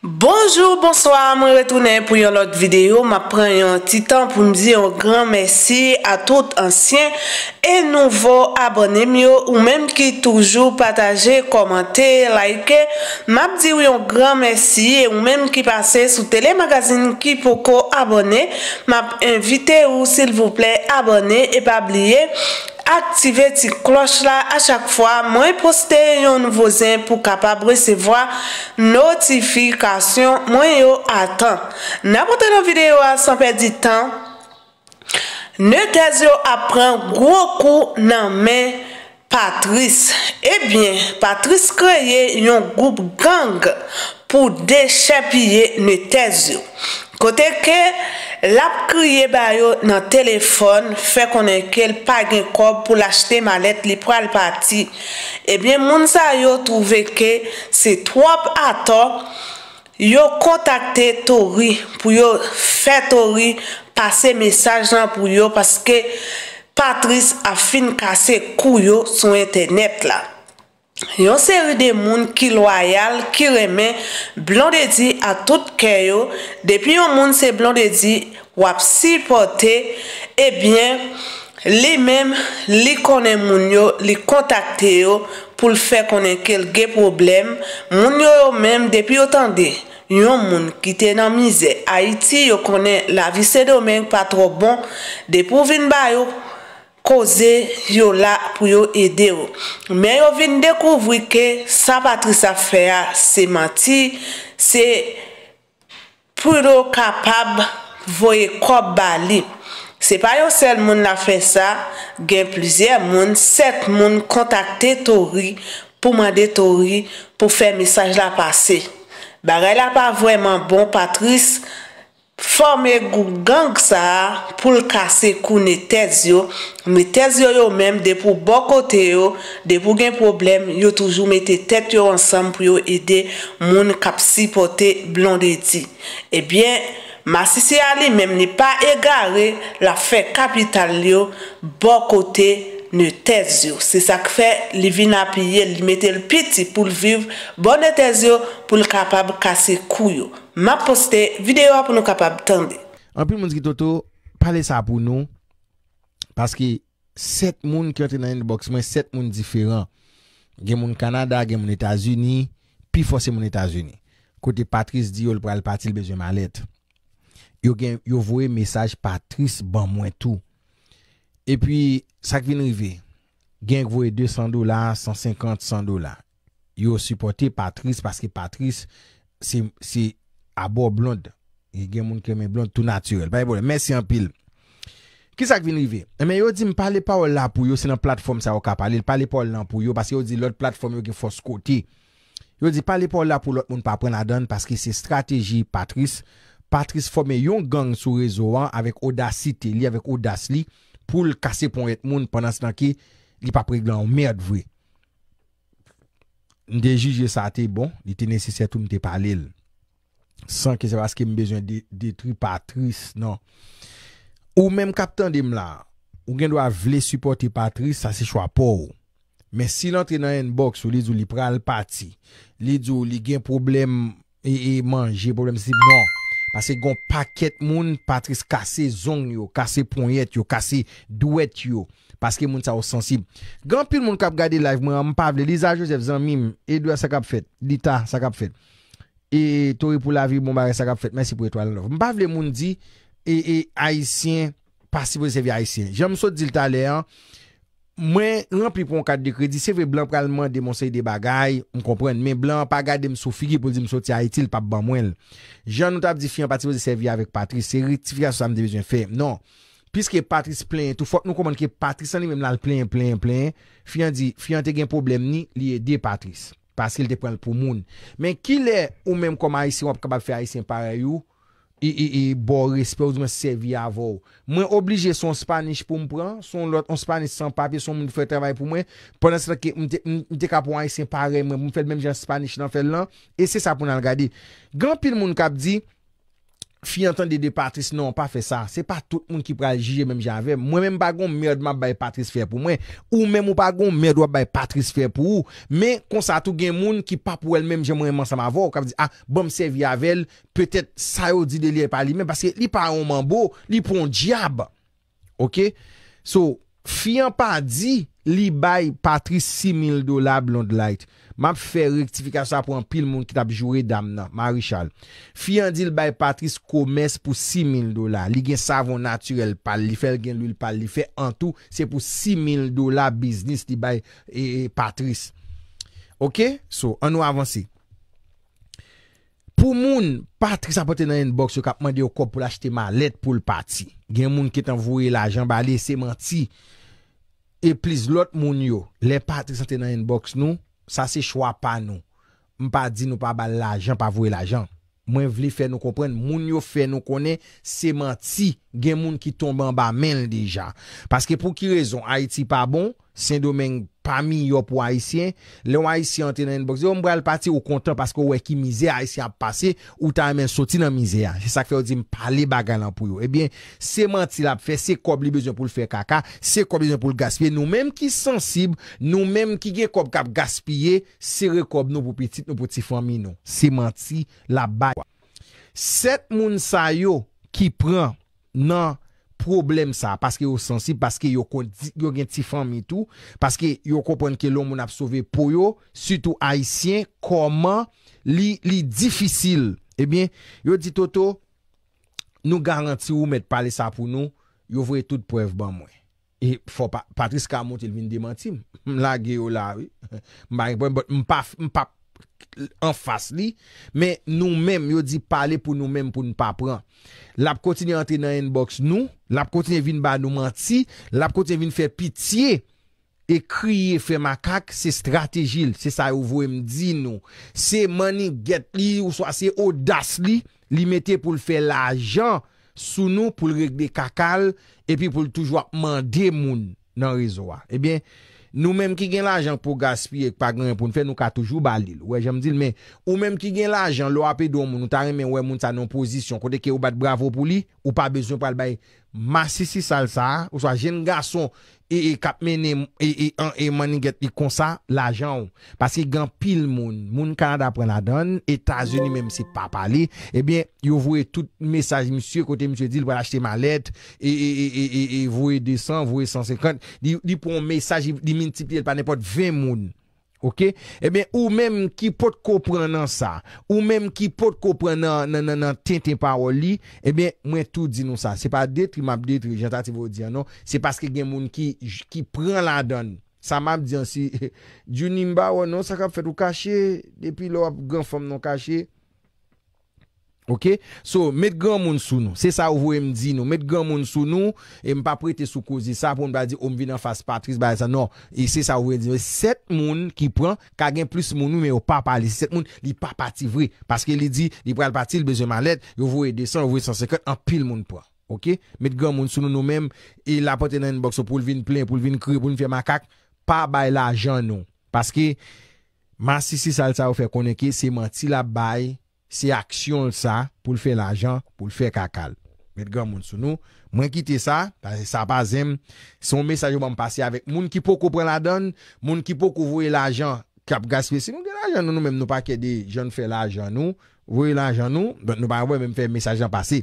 Bonjour, bonsoir, mwen retounen pou yon lot videyo. Mwen pren yon titan pou mdi yon gran mersi a tout ansyen e nouvo abonem yo ou menm ki toujou pataje, komante, like. Mwen mdi yon gran mersi e ou menm ki pase sou telemagazin ki pou ko abonem. Mwen mwen invite ou sil vouple abonem e pa bliye. aktive ti kloch la a chak fwa mwen poste yon nouvozen pou kapab resevoa notifikasyon mwen yo atan. N apote nan videyo a san perdi tan, ne tez yo apren gwo kou nan men Patris. Ebyen, Patris kreye yon goup gang pou dechapye ne tez yo. Kote ke... Lap kriye ba yo nan telefon, fe konen ke l pa gen kob pou l achete malet li pral pati, ebyen moun sa yo trouve ke se twop ato, yo kontakte Tory pou yo fe Tory pase mesaj nan pou yo paske Patrice a fin kase kou yo sou internet la. Yon seri de moun ki loyal, ki reme, blon de di a tout kè yo, depi yon moun se blon de di wap si pote, ebyen, li mèm, li konen moun yo, li kontakte yo pou l fè konen kelge problem, moun yo yo mèm depi otan de, yon moun ki tenan mize, a iti yo konen la visè do mèm pa tro bon, depo vin bayo. koze yo la pou yo ede yo. Men yo vin dekouvri ke sa Patrice Afeya se mati, se pou yo kapab voye kop bali. Se pa yo sel moun la fey sa, gen plizye moun, set moun kontakte Tori pou mande Tori pou fey mesaj la pase. Ba re la pa vweman bon Patrice Afeya, Forme gou gang sa pou l kase kou ne tez yo, me tez yo yo mem depou bokote yo, depou gen problem, yo toujou mete tet yo ansan pou yo ide moun kapsi pote blondeti. Ebyen, masisi ali mem ni pa egare la fe kapital yo bokote yo. Ne tez yo. Se sa kfe, li vi na piye, li mete l piti pou l viv. Bonne tez yo pou l kapab kase kou yo. Ma poste videyo ap nou kapab tande. Anpil moun zgi toto, pale sa pou nou. Paske set moun ki yote nan inbox mwen, set moun diferan. Gen moun Kanada, gen moun Etasuni, pi fose moun Etasuni. Kote Patrice di yo l pou al pati l bejwen malet. Yo vwe mesaj Patrice ban mwen tou. E pwi sak vin rive, genk vwe 200 dolar, 150, 100 dolar. Yo supporte Patrice, paske Patrice se abor blonde. Genk moun kremen blonde tout naturel. Mersi an pil. Ki sak vin rive? Yo di mi pale pa ou la pou yo, se nan platform sa waka pale. Pale pa ou lan pou yo, paske yo di lot platform yo ki fos kote. Yo di pale pa ou la pou lot moun pa pren adan, paske se strategi Patrice. Patrice fome yon gang sou rezo an, avik odasite li, avik odas li. pou l kase pon et moun panan snan ki li pa preglan ou mèrd vwe. N de jiji sa ate bon, li te neseset ou n te pale l. San ke sewa skè m bezwen detri Patrice, nan. Ou mèm kapten di m la, ou gen do a vle supporti Patrice, sa se chwa pou. Men si nan tre nan en bok sou li djou li pral pati, li djou li gen problem e, e manje, problem si m nan. Pase yon paket moun patris kase zon yo, kase ponyet yo, kase duwet yo. Pase ke moun sa ou sensib. Gan pil moun kap gade live mwen, mpavle, Liza Joseph zan mim, Edwa sakap fet, Lita sakap fet, e Tori bon pou la vi, Mombare sakap fet, mwensi pou etwa lalov. Mpavle moun di, e, e aisyen, pasi pou se vi aisyen. Jom so di lta le an. Mwen rempli pou an kad de kredi, se ve blan pralman de monsay de bagay, mwen kompren, men blan pa gade msou figi pou li msou tia iti l pap ban mwen l. Jan nou tab di fiyan pati waz se vya vek patris, se ritifikasyon sa mde vizyon fe. Non, piske patris plen, tou fok nou koman ki patris an li menm lal plen, plen, plen, fiyan di, fiyan te gen problem ni, li e de patris. Paske li te pren l pou moun. Men ki le ou menm koma isi wap kabab fe a isi an pare yow? E bor, espè ou di mè se servi avò. Mwen oblige son spanish pou mpren, son lot, son spanish, son papye, son moun fè travay pou mwen, pwè nan se la ki mte kap wany se pare, mwen mwen fèd mèm jan spanish nan fèd lan, e se sa pou nan gadi. Gan pil moun kap di... Fiyan tan dede Patrice, nan an pa fe sa, se pa tout moun ki pral jije menm jan ve, mwen menm bagon mèrd man bay Patrice fè pou mwen, ou menm ou bagon mèrd wap bay Patrice fè pou ou, men konsa tou gen moun ki pa pou el menm jan mwenman sa ma vo, kap di, a, ah, bom se vi avel, petet sa yo di de li e pali menm, paske li pa an man bo, li pon diab, ok? So, fiyan pa di, li bay Patrice 6000 dolar blon de lait. Mam fè rektifikasyon apwen pil moun ki tap jure dam nan. Ma Richard. Fiyan di l bay Patrice komes pou 6.000 dola. Li gen savon naturel pal. Li fè l gen lul pal. Li fè an tou. Se pou 6.000 dola biznis di bay e, e, Patrice. Ok? So, an nou avansi. Pou moun, Patrice apote nan en box yo kapman de yo kop pou l achete ma let pou l pati. Gen moun ki tan vwe la jan bali seman ti. E plis lot moun yo. Le Patrice apote nan en box nou. Sa se chwa pa nou. M pa di nou pa bale l'ajan, pa vwe l'ajan. Mwen vle fè nou kompren, moun yo fè nou konen se manti gen moun ki tombe an ba men deja. Paske pou ki rezon, Haiti pa bon... Sen do men pami yo pou Aisyen Len ou Aisyen ante nan yon bok Zè ou mbre al pati ou kontan Paske ou wè e ki mizè Aisyen ap pase Ou ta amen soti nan mizè ya Se sa kfe ou di m pale bagan lan pou yo Ebyen se manti la ap fe Se kob li bezyon pou l fe kaka Se kob bezyon pou l gaspye Nou menm ki sensib Nou menm ki gen kob kap gaspye Se rekob nou pou piti Nou pou ti fami nou Se manti la bay Set moun sayo ki pran nan Aisyen problem sa, paske yo sensib, paske yo gen ti fami tou, paske yo kompon ke loun moun apsove pou yo, sutou haisyen, koman li, li difisil. Ebyen, eh yo di toto, nou garanti ou met pale sa pou nou, yo vwe tout prev ban mwen. Patrice Kamot, il vin demanti, m la ge yo la, m pap an fas li, men nou men, yo di pale pou nou men pou nou pa pran. La pou kontine yon tre nan en box nou, la pou kontine vin ba nou manti, la pou kontine vin fe pitiye, e kriye fe makak, se stratejil, se sa yon vwem di nou. Se money get li, ou so ase odas li, li mette pou l fe la jan, sou nou pou l regde kakal, e pi pou l toujwa mande moun nan rezoa. Ah. E eh ben, Nou mèm ki gen l'ajan pou gaspye, pou n'fè nou ka toujou balil. Ou mèm ki gen l'ajan, lou apè do moun, nou tarè mè ou moun sa non-pozisyon, kote ke ou bat bravo pou li? Ou pa bezyon pou albay, masisi sal sa, ou sa jen gason e kapmen e money e, e, e get, e konsa la jan ou. Pase gen pil moun, moun Kanada pren la don, Etats-Unis menm se pa pali, ebyen eh yo vouye tout mesaj msye, kote msye dil pou alachete ma let, e vouye 200, vouye 150, di pou moun mesaj di mintipil, pa nepot 20 moun. Ou menm ki pot kopren nan sa Ou menm ki pot kopren nan ten ten pa ou li Mwen tout di nou sa Se pa detri map detri non? Se paske gen moun ki pren la don Sa map di ansi Jounimba ou nan sa kap fet ou kache Depi lou ap gran fom nou kache Ok? So, met gen moun sou nou. Se sa ou vwe m di nou. Met gen moun sou nou e m pa prete sou kouzi. Sa pou m ba di ou oh, m vi nan fase patris ba esa. Non. E se sa ou vwe di nou. Set moun ki pran kagen plus moun nou me ou pa pali. Set moun li pa pati vwe. Paske li di li pral pati l beze man let. Yo vwe 200, yo vwe 150. An pil moun pran. Ok? Met gen moun sou nou nou menm e la pote nan en bokso pou l vin plen, pou l vin kri, pou l vin firman kak. Pa bay la ajan nou. Paske man si si salta ou fe konenke, se man ti la bay Se aksyon sa pou l fè l ajan, pou l fè kakal. Met gwa moun sou nou. Mwen kite sa, sa pa zem. Son mesaj ou mwen pase avèk. Moun ki pou kou pren la don, moun ki pou kou vwe l ajan, kap gaspe si nou de l ajan nou nou mèm nou pa kede. Joun fè l ajan nou, vwe l ajan nou, nou pa wè mèm fè mesaj ou mwen pase.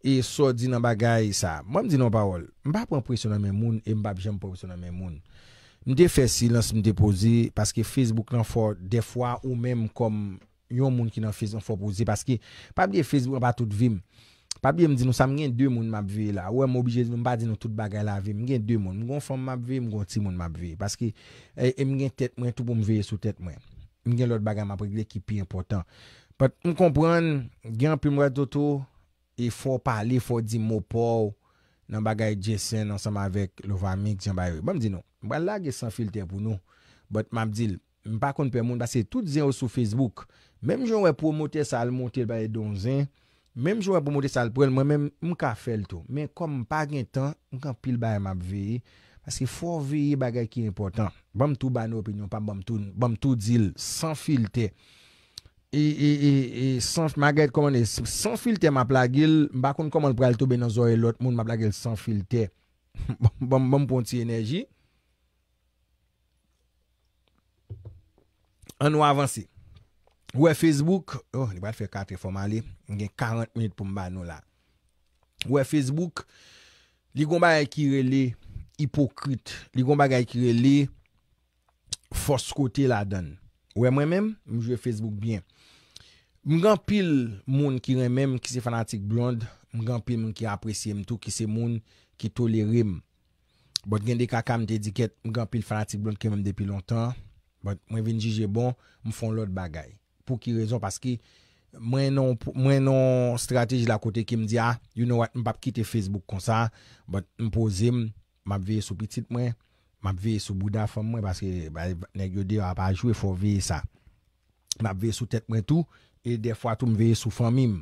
e so di nan bagay sa. Mwa mdi nan parol, mba pran presyonan men moun e mba bje mpran presyonan men moun. Mde fesilans mde pose paske Facebook nan fwa defwa ou menm kom yon moun ki nan Facebook nan fwa pose. Paske, pabye Facebook mba tout vim. Pabye mdi nou sa mgen dwe moun mab ve la. Ou m obje mba di nou tout bagay la ve. Mgen dwe moun. Mgon fwa mab ve, mgon ti moun mab ve. Paske e, e mgen tet mwen, tout pou mveye sou tet mwen. Mgen lor bagay mab ve, lè ki pi important. Pat m kompran gen primwè doto E fò pale, fò di mòpò w nan bagay jesen ansanm avèk louva mèk jan bay wè. Bèm di nou, mwen lage san filte pou nou. Bòt mèm di lè, mwen pa kon pè moun, basè tout zè ou sou Facebook. Mèm jò wè pou motè sal, motè lè baye donzè. Mèm jò wè pou motè sal pou el mwen, mwen mèm mkafè lè tou. Mèm kom mwen pa gen tan, mwen kan pil baye mèm vèye. Basè fò vèye bagay ki nè portan. Bèm tou ban nou pè nyon, bèm tou di lè, san filte pou nou. E, e, e, e san filte ma pla gil Mba kon komon pral to be nan zoye lot Moun ma pla gil san filte Bambon ti enerji An wavansi Ouwe Facebook oh, Ouwe Facebook Li gomba gaya kirele Hipokrit Li gomba gaya kirele Foskote la dan Ouwe mwen menm Mjwe Facebook bien Mwen gen pil moun ki remen, mwen ki se fanatik blonde, mwen gen pil mwen ki apresye mtou, ki se moun ki tolere m. Bot gen de kaka mwen te diket, mwen gen pil fanatik blonde ki mwen depi lontan. Bot mwen ven njije bon, mwen fon lot bagay. Pou ki rezon, paski mwen non, non strategi la kote ki m diya, ah, you know what, mwen pap kite Facebook kon sa. Bot mwen pose m, mwen ap veye sou piti mwen, mwen ap veye sou boudafan mwen, paski negyo de wap ah, a jwe, fwo veye sa. Mwen ap veye sou tet mwen tou. E defwa tou m veye sou fan m im.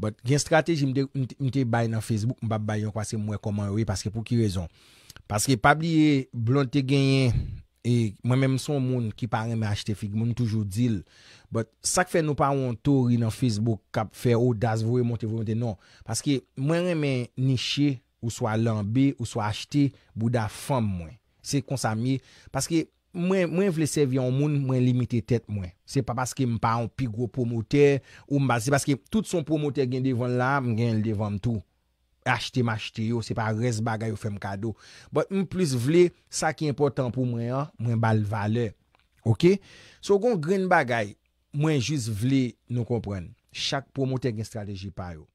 But gen strateji m dek m te bay nan Facebook m ba bayan kwa se m wekoman wey. Paske pou ki rezon? Paske pabliye blon te genyen. E mwen men m son moun ki pa reme achete fig. Moun toujou dil. But sak fe nou pa wontou ri nan Facebook kap fe odas vwey mwote vwey mwote. Non. Paske mwen reme niche ou swa lambi ou swa achete bouda fan mwen. Se konsami. Paske... Mwen vle sevy an moun, mwen limite tet mwen. Se pa paske m pa an pi gro promote, ou m basi, se paske tout son promote gen devon la, m gen devon tou. Achte m achte yo, se pa res bagay yo fe m kado. But m plus vle, sa ki important pou mwen an, mwen bal vale. Ok? So kon gren bagay, mwen jis vle nou kompren. Chak promote gen strategi pa yo.